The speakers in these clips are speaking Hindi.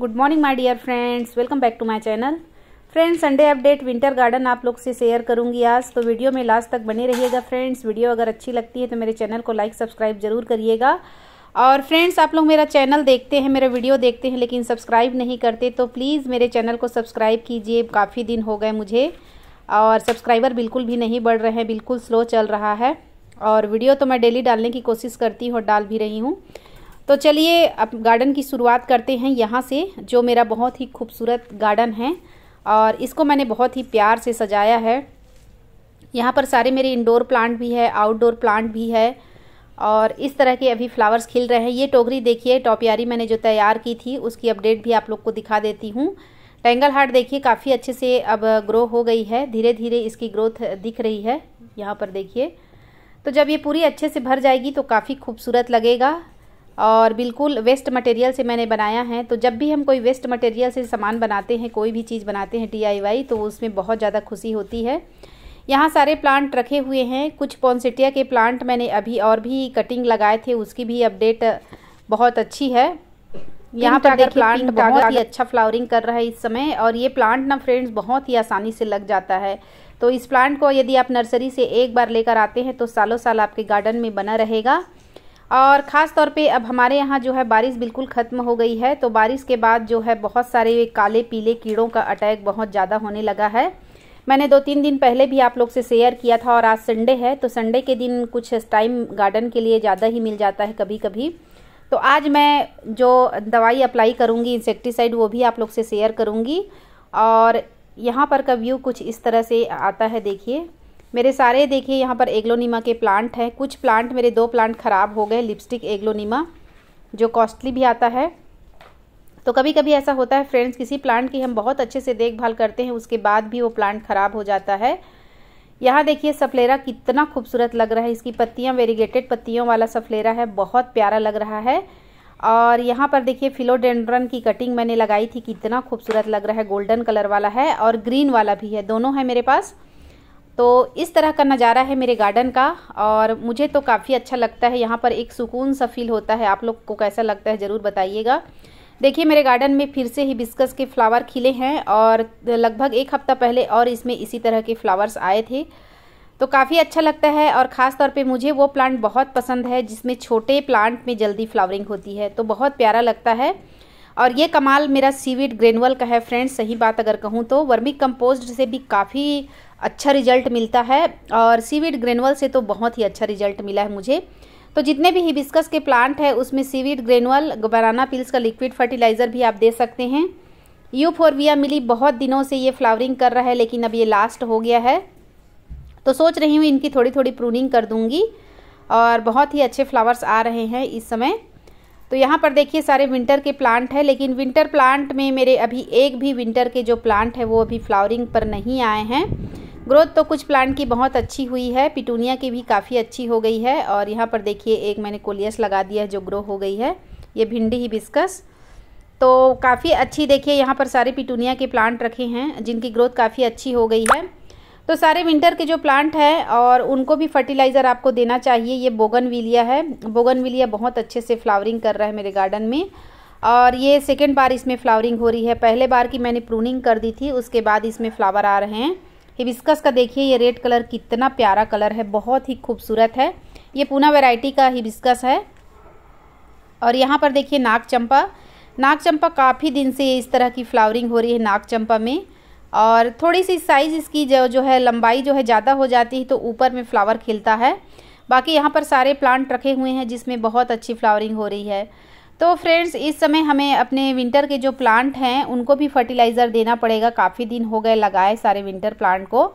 good morning my dear friends welcome back to my channel friends Sunday update winter garden आप लोग से शेयर करूंगी आज तो वीडियो में लास्ट तक बने रहिएगा फ्रेंड्स वीडियो अगर अच्छी लगती है तो मेरे चैनल को लाइक सब्सक्राइब जरूर करिएगा और फ्रेंड्स आप लोग मेरा चैनल देखते हैं मेरा वीडियो देखते हैं लेकिन सब्सक्राइब नहीं करते तो प्लीज़ मेरे चैनल को सब्सक्राइब कीजिए काफ़ी दिन हो गए मुझे और सब्सक्राइबर बिल्कुल भी नहीं बढ़ रहे हैं बिल्कुल स्लो चल रहा है और वीडियो तो मैं डेली डालने की कोशिश करती हूँ और डाल भी रही हूँ तो चलिए अब गार्डन की शुरुआत करते हैं यहाँ से जो मेरा बहुत ही खूबसूरत गार्डन है और इसको मैंने बहुत ही प्यार से सजाया है यहाँ पर सारे मेरे इंडोर प्लांट भी है आउटडोर प्लांट भी है और इस तरह के अभी फ्लावर्स खिल रहे हैं ये टोकरी देखिए टॉपियारी मैंने जो तैयार की थी उसकी अपडेट भी आप लोग को दिखा देती हूँ टेंगल हार्ट देखिए काफ़ी अच्छे से अब ग्रो हो गई है धीरे धीरे इसकी ग्रोथ दिख रही है यहाँ पर देखिए तो जब ये पूरी अच्छे से भर जाएगी तो काफ़ी खूबसूरत लगेगा और बिल्कुल वेस्ट मटेरियल से मैंने बनाया है तो जब भी हम कोई वेस्ट मटेरियल से सामान बनाते हैं कोई भी चीज़ बनाते हैं डी तो उसमें बहुत ज़्यादा खुशी होती है यहाँ सारे प्लांट रखे हुए हैं कुछ पॉन्सिटिया के प्लांट मैंने अभी और भी कटिंग लगाए थे उसकी भी अपडेट बहुत अच्छी है यहाँ पर देखिए प्लांट बहुत ही अच्छा फ्लावरिंग कर रहा है इस समय और ये प्लांट ना फ्रेंड्स बहुत ही आसानी से लग जाता है तो इस प्लांट को यदि आप नर्सरी से एक बार लेकर आते हैं तो सालों साल आपके गार्डन में बना रहेगा और ख़ास तौर पे अब हमारे यहाँ जो है बारिश बिल्कुल ख़त्म हो गई है तो बारिश के बाद जो है बहुत सारे काले पीले कीड़ों का अटैक बहुत ज़्यादा होने लगा है मैंने दो तीन दिन पहले भी आप लोग से शेयर किया था और आज संडे है तो संडे के दिन कुछ टाइम गार्डन के लिए ज़्यादा ही मिल जाता है कभी कभी तो आज मैं जो दवाई अप्लाई करूँगी इंसेक्टिसाइड वो भी आप लोग से शेयर करूँगी और यहाँ पर का व्यू कुछ इस तरह से आता है देखिए मेरे सारे देखिए यहाँ पर एग्लोनीमा के प्लांट हैं कुछ प्लांट मेरे दो प्लांट ख़राब हो गए लिपस्टिक एग्लोनीमा जो कॉस्टली भी आता है तो कभी कभी ऐसा होता है फ्रेंड्स किसी प्लांट की हम बहुत अच्छे से देखभाल करते हैं उसके बाद भी वो प्लांट ख़राब हो जाता है यहाँ देखिए सफलेरा कितना खूबसूरत लग रहा है इसकी पत्तियाँ वेरीगेटेड पत्तियों वाला सफलेरा है बहुत प्यारा लग रहा है और यहाँ पर देखिए फिलोडेंड्रन की कटिंग मैंने लगाई थी कितना खूबसूरत लग रहा है गोल्डन कलर वाला है और ग्रीन वाला भी है दोनों है मेरे पास तो इस तरह का नज़ारा है मेरे गार्डन का और मुझे तो काफ़ी अच्छा लगता है यहाँ पर एक सुकून सा फील होता है आप लोग को कैसा लगता है ज़रूर बताइएगा देखिए मेरे गार्डन में फिर से ही बिस्कस के फ्लावर खिले हैं और लगभग एक हफ़्ता पहले और इसमें इसी तरह के फ्लावर्स आए थे तो काफ़ी अच्छा लगता है और ख़ास तौर पे मुझे वो प्लांट बहुत पसंद है जिसमें छोटे प्लांट में जल्दी फ्लावरिंग होती है तो बहुत प्यारा लगता है और ये कमाल मेरा सीविड ग्रेनवल का है फ्रेंड्स सही बात अगर कहूँ तो वर्मी कंपोस्ट से भी काफ़ी अच्छा रिजल्ट मिलता है और सीवीड ग्रेनुअल से तो बहुत ही अच्छा रिजल्ट मिला है मुझे तो जितने भी हिबिस्कस के प्लांट है उसमें सीवीड ग्रेनुअल बनाना पिल्स का लिक्विड फर्टिलाइज़र भी आप दे सकते हैं यू फोरविया मिली बहुत दिनों से ये फ्लावरिंग कर रहा है लेकिन अब ये लास्ट हो गया है तो सोच रही हूँ इनकी थोड़ी थोड़ी प्रूनिंग कर दूँगी और बहुत ही अच्छे फ्लावर्स आ रहे हैं इस समय तो यहाँ पर देखिए सारे विंटर के प्लांट है लेकिन विंटर प्लांट में मेरे अभी एक भी विंटर के जो प्लांट है वो अभी फ्लावरिंग पर नहीं आए हैं ग्रोथ तो कुछ प्लांट की बहुत अच्छी हुई है पिटूनिया की भी काफ़ी अच्छी हो गई है और यहाँ पर देखिए एक मैंने कोलियस लगा दिया है जो ग्रो हो गई है ये भिंडी ही बिस्कस तो काफ़ी अच्छी देखिए यहाँ पर सारे पिटूनिया के प्लांट रखे हैं जिनकी ग्रोथ काफ़ी अच्छी हो गई है तो सारे विंटर के जो प्लांट हैं और उनको भी फर्टिलाइज़र आपको देना चाहिए ये बोगनविलिया है बोगनविलिया बहुत अच्छे से फ्लावरिंग कर रहा है मेरे गार्डन में और ये सेकेंड बार इसमें फ्लावरिंग हो रही है पहले बार की मैंने प्रूनिंग कर दी थी उसके बाद इसमें फ्लावर आ रहे हैं हिबिस्कस का देखिए ये रेड कलर कितना प्यारा कलर है बहुत ही खूबसूरत है ये पूना वेराइटी का हिबिस्कस है और यहाँ पर देखिए नाग चंपा नाग चंपा काफ़ी दिन से इस तरह की फ्लावरिंग हो रही है नाग चंपा में और थोड़ी सी साइज़ इसकी जो जो है लंबाई जो है ज़्यादा हो जाती है तो ऊपर में फ्लावर खिलता है बाकी यहाँ पर सारे प्लांट रखे हुए हैं जिसमें बहुत अच्छी फ्लावरिंग हो रही है तो फ्रेंड्स इस समय हमें अपने विंटर के जो प्लांट हैं उनको भी फर्टिलाइज़र देना पड़ेगा काफ़ी दिन हो गए लगाए सारे विंटर प्लांट को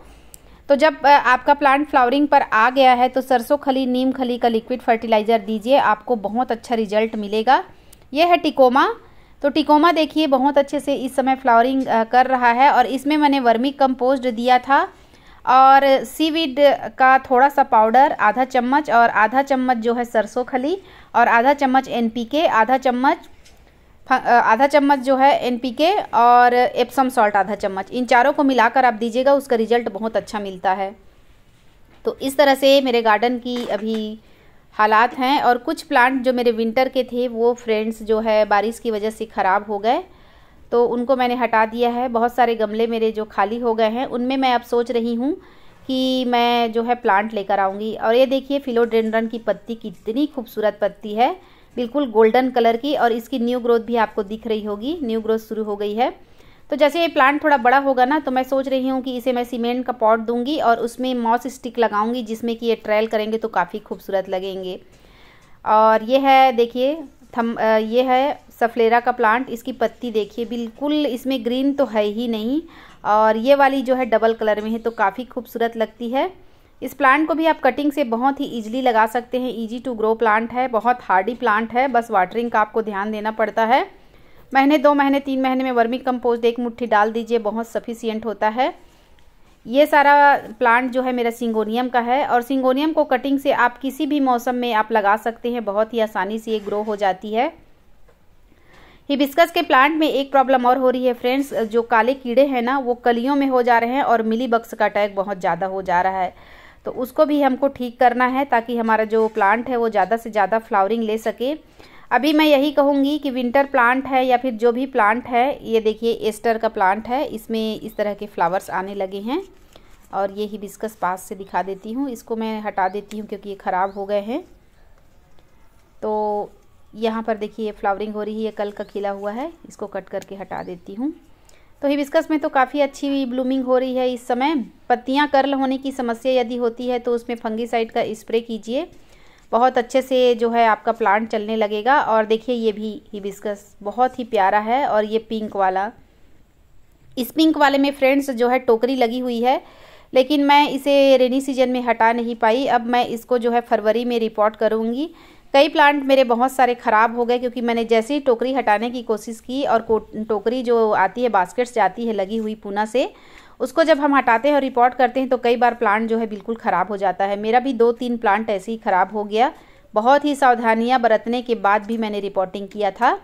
तो जब आपका प्लांट फ्लावरिंग पर आ गया है तो सरसों खली नीम खली का लिक्विड फर्टिलाइज़र दीजिए आपको बहुत अच्छा रिजल्ट मिलेगा यह है टिकोमा तो टिकोमा देखिए बहुत अच्छे से इस समय फ्लावरिंग कर रहा है और इसमें मैंने वर्मी कंपोस्ट दिया था और सीविड का थोड़ा सा पाउडर आधा चम्मच और आधा चम्मच जो है सरसों खली और आधा चम्मच एनपीके आधा चम्मच आधा चम्मच जो है एनपीके और एप्सम सॉल्ट आधा चम्मच इन चारों को मिलाकर आप दीजिएगा उसका रिजल्ट बहुत अच्छा मिलता है तो इस तरह से मेरे गार्डन की अभी हालात हैं और कुछ प्लांट जो मेरे विंटर के थे वो फ्रेंड्स जो है बारिश की वजह से ख़राब हो गए तो उनको मैंने हटा दिया है बहुत सारे गमले मेरे जो खाली हो गए हैं उनमें मैं अब सोच रही हूँ कि मैं जो है प्लांट लेकर आऊँगी और ये देखिए फिलोडेंड्रन की पत्ती कितनी खूबसूरत पत्ती है बिल्कुल गोल्डन कलर की और इसकी न्यू ग्रोथ भी आपको दिख रही होगी न्यू ग्रोथ शुरू हो गई है तो जैसे ये प्लांट थोड़ा बड़ा होगा ना तो मैं सोच रही हूँ कि इसे मैं सीमेंट का पॉट दूंगी और उसमें मॉस स्टिक लगाऊंगी जिसमें कि ये ट्रायल करेंगे तो काफ़ी खूबसूरत लगेंगे और ये है देखिए थम ये है सफलेरा का प्लांट इसकी पत्ती देखिए बिल्कुल इसमें ग्रीन तो है ही नहीं और ये वाली जो है डबल कलर में है तो काफ़ी खूबसूरत लगती है इस प्लांट को भी आप कटिंग से बहुत ही ईजिली लगा सकते हैं ईजी टू ग्रो प्लांट है बहुत हार्डी प्लांट है बस वाटरिंग का आपको ध्यान देना पड़ता है महीने दो महीने तीन महीने में वर्मी कंपोस्ट एक मुट्ठी डाल दीजिए बहुत सफिशियंट होता है ये सारा प्लांट जो है मेरा सिंगोनियम का है और सिंगोनियम को कटिंग से आप किसी भी मौसम में आप लगा सकते हैं बहुत ही आसानी से ये ग्रो हो जाती है हिबिस्कस के प्लांट में एक प्रॉब्लम और हो रही है फ्रेंड्स जो काले कीड़े हैं ना वो कलियों में हो जा रहे हैं और मिली बक्स का अटैक बहुत ज़्यादा हो जा रहा है तो उसको भी हमको ठीक करना है ताकि हमारा जो प्लांट है वो ज़्यादा से ज़्यादा फ्लावरिंग ले सके अभी मैं यही कहूँगी कि विंटर प्लांट है या फिर जो भी प्लांट है ये देखिए एस्टर का प्लांट है इसमें इस तरह के फ्लावर्स आने लगे हैं और ये हिबिस्कस पास से दिखा देती हूँ इसको मैं हटा देती हूँ क्योंकि ये ख़राब हो गए हैं तो यहाँ पर देखिए ये फ्लावरिंग हो रही है कल का खिला हुआ है इसको कट करके हटा देती हूँ तो हिबिस्कस में तो काफ़ी अच्छी ब्लूमिंग हो रही है इस समय पत्तियाँ कर्ल होने की समस्या यदि होती है तो उसमें फंगीसाइड का स्प्रे कीजिए बहुत अच्छे से जो है आपका प्लांट चलने लगेगा और देखिए ये भी हिबिस्कस बहुत ही प्यारा है और ये पिंक वाला इस पिंक वाले में फ्रेंड्स जो है टोकरी लगी हुई है लेकिन मैं इसे रेनी सीजन में हटा नहीं पाई अब मैं इसको जो है फरवरी में रिपोर्ट करूँगी कई प्लांट मेरे बहुत सारे ख़राब हो गए क्योंकि मैंने जैसे ही टोकरी हटाने की कोशिश की और को टोकरी जो आती है बास्केट्स जाती है लगी हुई पूना से उसको जब हम हटाते हैं और रिपोर्ट करते हैं तो कई बार प्लांट जो है बिल्कुल ख़राब हो जाता है मेरा भी दो तीन प्लांट ऐसे ही ख़राब हो गया बहुत ही सावधानियाँ बरतने के बाद भी मैंने रिपोर्टिंग किया था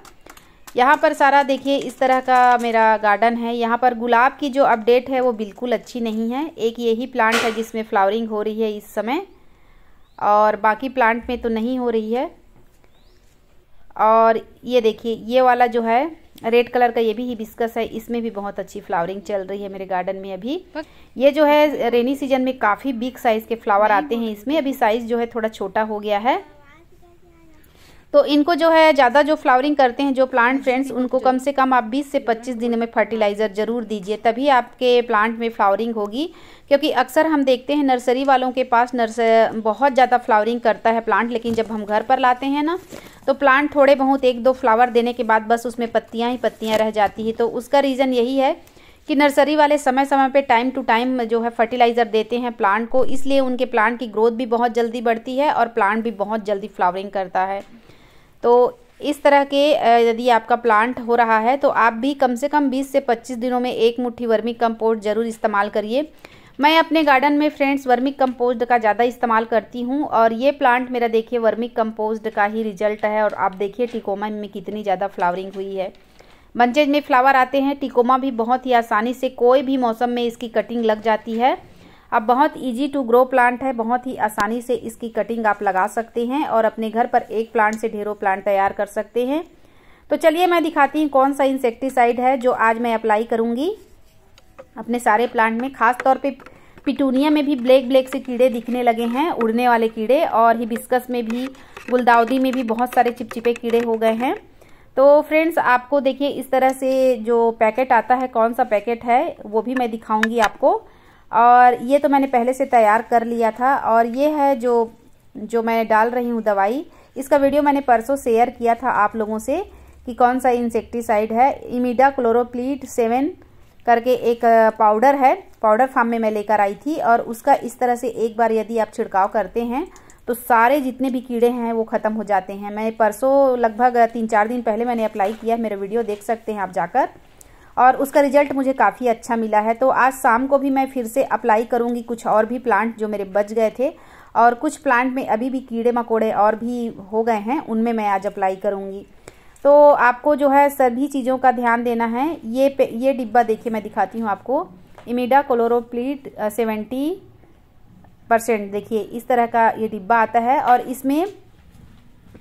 यहाँ पर सारा देखिए इस तरह का मेरा गार्डन है यहाँ पर गुलाब की जो अपडेट है वो बिल्कुल अच्छी नहीं है एक यही प्लांट है जिसमें फ्लावरिंग हो रही है इस समय और बाकी प्लांट में तो नहीं हो रही है और ये देखिए ये वाला जो है रेड कलर का ये भी हिबिस्कस है इसमें भी बहुत अच्छी फ्लावरिंग चल रही है मेरे गार्डन में अभी ये जो है रेनी सीजन में काफ़ी बिग साइज़ के फ्लावर आते हैं इसमें अभी साइज़ जो है थोड़ा छोटा हो गया है तो इनको जो है ज़्यादा जो फ्लावरिंग करते हैं जो प्लांट फ्रेंड्स उनको कम से कम आप 20 से 25 दिनों में फर्टिलाइज़र ज़रूर दीजिए तभी आपके प्लांट में फ्लावरिंग होगी क्योंकि अक्सर हम देखते हैं नर्सरी वालों के पास नर्स बहुत ज़्यादा फ्लावरिंग करता है प्लांट लेकिन जब हम घर पर लाते हैं ना तो प्लांट थोड़े बहुत एक दो फ्लावर देने के बाद बस उसमें पत्तियाँ ही पत्तियाँ रह जाती हैं तो उसका रीज़न यही है कि नर्सरी वाले समय समय पे टाइम टू टाइम जो है फर्टिलाइज़र देते हैं प्लांट को इसलिए उनके प्लांट की ग्रोथ भी बहुत जल्दी बढ़ती है और प्लांट भी बहुत जल्दी फ्लावरिंग करता है तो इस तरह के यदि आपका प्लांट हो रहा है तो आप भी कम से कम 20 से 25 दिनों में एक मुट्ठी वर्मी कंपोस्ट ज़रूर इस्तेमाल करिए मैं अपने गार्डन में फ्रेंड्स वर्मी कंपोस्ट का ज़्यादा इस्तेमाल करती हूँ और ये प्लांट मेरा देखिए वर्मी कंपोस्ट का ही रिजल्ट है और आप देखिए टिकोमा में कितनी ज़्यादा फ्लावरिंग हुई है बंचेज में फ्लावर आते हैं टिकोमा भी बहुत ही आसानी से कोई भी मौसम में इसकी कटिंग लग जाती है अब बहुत इजी टू ग्रो प्लांट है बहुत ही आसानी से इसकी कटिंग आप लगा सकते हैं और अपने घर पर एक प्लांट से ढेरों प्लांट तैयार कर सकते हैं तो चलिए मैं दिखाती हूँ कौन सा इंसेक्टिसाइड है जो आज मैं अप्लाई करूँगी अपने सारे प्लांट में खास तौर पे पिटूनिया में भी ब्लैक ब्लैक से कीड़े दिखने लगे हैं उड़ने वाले कीड़े और हिबिस्कस में भी गुलदाउदी में भी बहुत सारे चिपचिपे कीड़े हो गए हैं तो फ्रेंड्स आपको देखिए इस तरह से जो पैकेट आता है कौन सा पैकेट है वो भी मैं दिखाऊंगी आपको और ये तो मैंने पहले से तैयार कर लिया था और ये है जो जो मैं डाल रही हूँ दवाई इसका वीडियो मैंने परसों शेयर किया था आप लोगों से कि कौन सा इंसेक्टिसाइड है इमिडा क्लोरोप्लीट सेवन करके एक पाउडर है पाउडर फार्म में मैं लेकर आई थी और उसका इस तरह से एक बार यदि आप छिड़काव करते हैं तो सारे जितने भी कीड़े हैं वो ख़त्म हो जाते हैं मैं परसों लगभग तीन चार दिन पहले मैंने अप्लाई किया मेरा वीडियो देख सकते हैं आप जाकर और उसका रिजल्ट मुझे काफ़ी अच्छा मिला है तो आज शाम को भी मैं फिर से अप्लाई करूँगी कुछ और भी प्लांट जो मेरे बच गए थे और कुछ प्लांट में अभी भी कीड़े मकोड़े और भी हो गए हैं उनमें मैं आज अप्लाई करूँगी तो आपको जो है सभी चीज़ों का ध्यान देना है ये ये डिब्बा देखिए मैं दिखाती हूँ आपको इमिडा क्लोरोप्लीट सेवेंटी परसेंट देखिए इस तरह का ये डिब्बा आता है और इसमें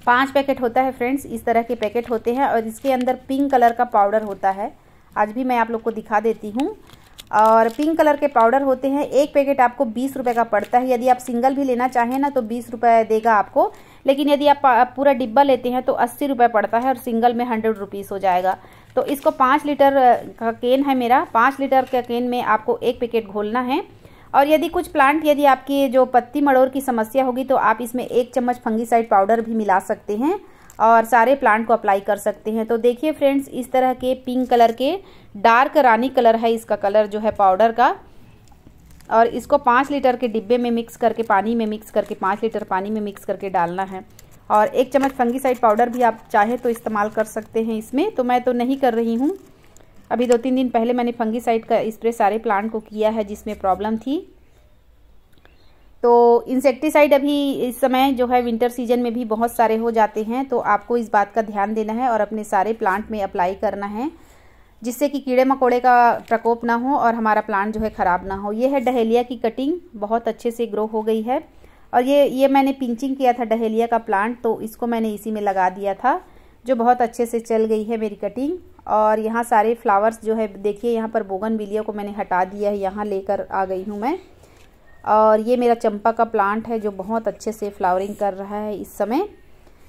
पांच पैकेट होता है फ्रेंड्स इस तरह के पैकेट होते हैं और इसके अंदर पिंक कलर का पाउडर होता है आज भी मैं आप लोग को दिखा देती हूँ और पिंक कलर के पाउडर होते हैं एक पैकेट आपको बीस रुपये का पड़ता है यदि आप सिंगल भी लेना चाहें ना तो बीस रुपये देगा आपको लेकिन यदि आप पूरा डिब्बा लेते हैं तो अस्सी रुपये पड़ता है और सिंगल में हंड्रेड रुपीज़ हो जाएगा तो इसको पाँच लीटर का केन है मेरा पाँच लीटर का केन में आपको एक पैकेट घोलना है और यदि कुछ प्लांट यदि आपकी जो पत्ती मड़ोर की समस्या होगी तो आप इसमें एक चम्मच फंगीसाइड पाउडर भी मिला सकते हैं और सारे प्लांट को अप्लाई कर सकते हैं तो देखिए फ्रेंड्स इस तरह के पिंक कलर के डार्क रानी कलर है इसका कलर जो है पाउडर का और इसको पाँच लीटर के डिब्बे में मिक्स करके पानी में मिक्स करके पाँच लीटर पानी में मिक्स करके डालना है और एक चम्मच फंगीसाइड पाउडर भी आप चाहे तो इस्तेमाल कर सकते हैं इसमें तो मैं तो नहीं कर रही हूँ अभी दो तीन दिन पहले मैंने फंगीसाइड का स्प्रे सारे प्लांट को किया है जिसमें प्रॉब्लम थी तो इंसेक्टिसाइड अभी इस समय जो है विंटर सीजन में भी बहुत सारे हो जाते हैं तो आपको इस बात का ध्यान देना है और अपने सारे प्लांट में अप्लाई करना है जिससे कि कीड़े मकोड़े का प्रकोप ना हो और हमारा प्लांट जो है ख़राब ना हो ये है डहेलिया की कटिंग बहुत अच्छे से ग्रो हो गई है और ये ये मैंने पिंचिंग किया था डहेलिया का प्लांट तो इसको मैंने इसी में लगा दिया था जो बहुत अच्छे से चल गई है मेरी कटिंग और यहाँ सारे फ्लावर्स जो है देखिए यहाँ पर बोगन बिलिया को मैंने हटा दिया है यहाँ लेकर आ गई हूँ मैं और ये मेरा चंपा का प्लांट है जो बहुत अच्छे से फ्लावरिंग कर रहा है इस समय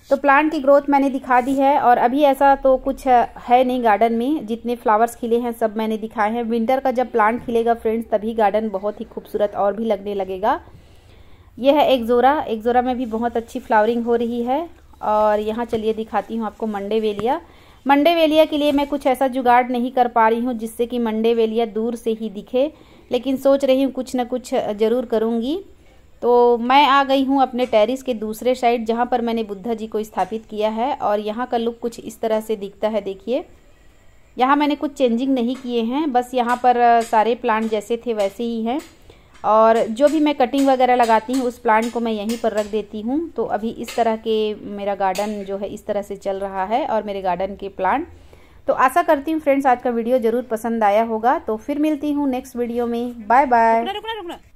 तो प्लांट की ग्रोथ मैंने दिखा दी है और अभी ऐसा तो कुछ है नहीं गार्डन में जितने फ्लावर्स खिले हैं सब मैंने दिखाए हैं विंटर का जब प्लांट खिलेगा फ्रेंड्स तभी गार्डन बहुत ही खूबसूरत और भी लगने लगेगा यह है एक्जोरा एक्जोरा में भी बहुत अच्छी फ्लावरिंग हो रही है और यहाँ चलिए दिखाती हूँ आपको मंडे वेलिया मंडे वेलिया के लिए मैं कुछ ऐसा जुगाड़ नहीं कर पा रही हूँ जिससे कि मंडे वेलिया दूर से ही दिखे लेकिन सोच रही हूँ कुछ ना कुछ ज़रूर करूँगी तो मैं आ गई हूँ अपने टेरिस के दूसरे साइड जहाँ पर मैंने बुद्धा जी को स्थापित किया है और यहाँ का लुक कुछ इस तरह से दिखता है देखिए यहाँ मैंने कुछ चेंजिंग नहीं किए हैं बस यहाँ पर सारे प्लांट जैसे थे वैसे ही हैं और जो भी मैं कटिंग वगैरह लगाती हूँ उस प्लांट को मैं यहीं पर रख देती हूँ तो अभी इस तरह के मेरा गार्डन जो है इस तरह से चल रहा है और मेरे गार्डन के प्लांट तो आशा करती हूँ फ्रेंड्स आज का वीडियो जरूर पसंद आया होगा तो फिर मिलती हूँ नेक्स्ट वीडियो में बाय बाय